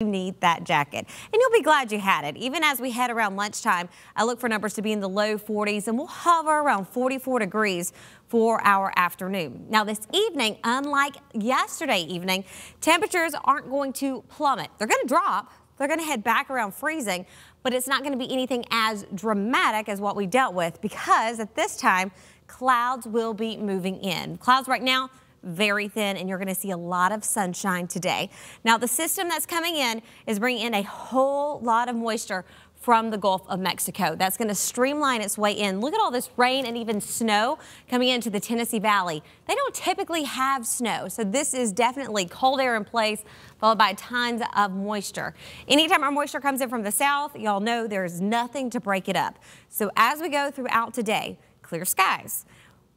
You need that jacket. And you'll be glad you had it. Even as we head around lunchtime, I look for numbers to be in the low 40s and we'll hover around 44 degrees for our afternoon. Now this evening, unlike yesterday evening, temperatures aren't going to plummet. They're going to drop. They're going to head back around freezing, but it's not going to be anything as dramatic as what we dealt with because at this time, clouds will be moving in. Clouds right now very thin and you're going to see a lot of sunshine today. Now the system that's coming in is bringing in a whole lot of moisture from the Gulf of Mexico. That's going to streamline its way in. Look at all this rain and even snow coming into the Tennessee Valley. They don't typically have snow, so this is definitely cold air in place followed by tons of moisture. Anytime our moisture comes in from the south, y'all know there's nothing to break it up. So as we go throughout today, clear skies.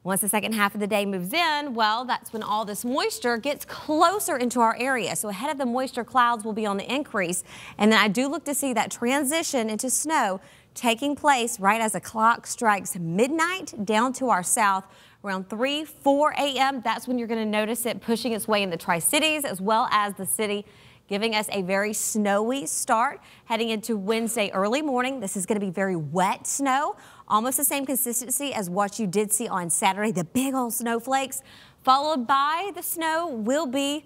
Once the second half of the day moves in, well, that's when all this moisture gets closer into our area. So ahead of the moisture clouds will be on the increase. And then I do look to see that transition into snow taking place right as the clock strikes midnight down to our south around 3, 4 a.m. That's when you're going to notice it pushing its way in the Tri-Cities as well as the city giving us a very snowy start heading into Wednesday early morning. This is going to be very wet snow. Almost the same consistency as what you did see on Saturday, the big old snowflakes, followed by the snow will be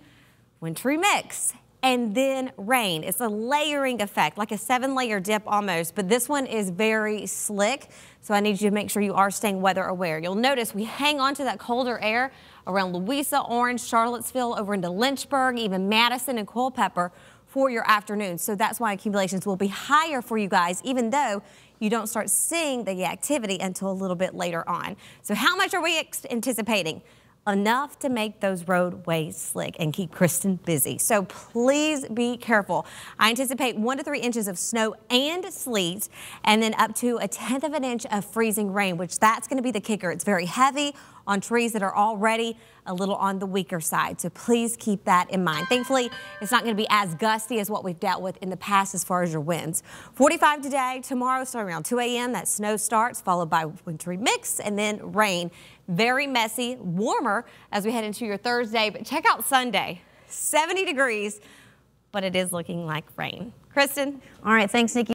wintry mix and then rain. It's a layering effect, like a seven layer dip almost, but this one is very slick. So I need you to make sure you are staying weather aware. You'll notice we hang on to that colder air around Louisa, Orange, Charlottesville, over into Lynchburg, even Madison and Culpeper for your afternoon. So that's why accumulations will be higher for you guys, even though you don't start seeing the activity until a little bit later on. So how much are we anticipating? Enough to make those roadways slick and keep Kristen busy. So please be careful. I anticipate one to three inches of snow and sleet, and then up to a tenth of an inch of freezing rain, which that's going to be the kicker. It's very heavy, on trees that are already a little on the weaker side. So please keep that in mind. Thankfully, it's not going to be as gusty as what we've dealt with in the past as far as your winds. 45 today, tomorrow starting around 2 a.m. That snow starts followed by wintry mix and then rain. Very messy, warmer as we head into your Thursday, but check out Sunday. 70 degrees, but it is looking like rain. Kristen. All right, thanks, Nikki.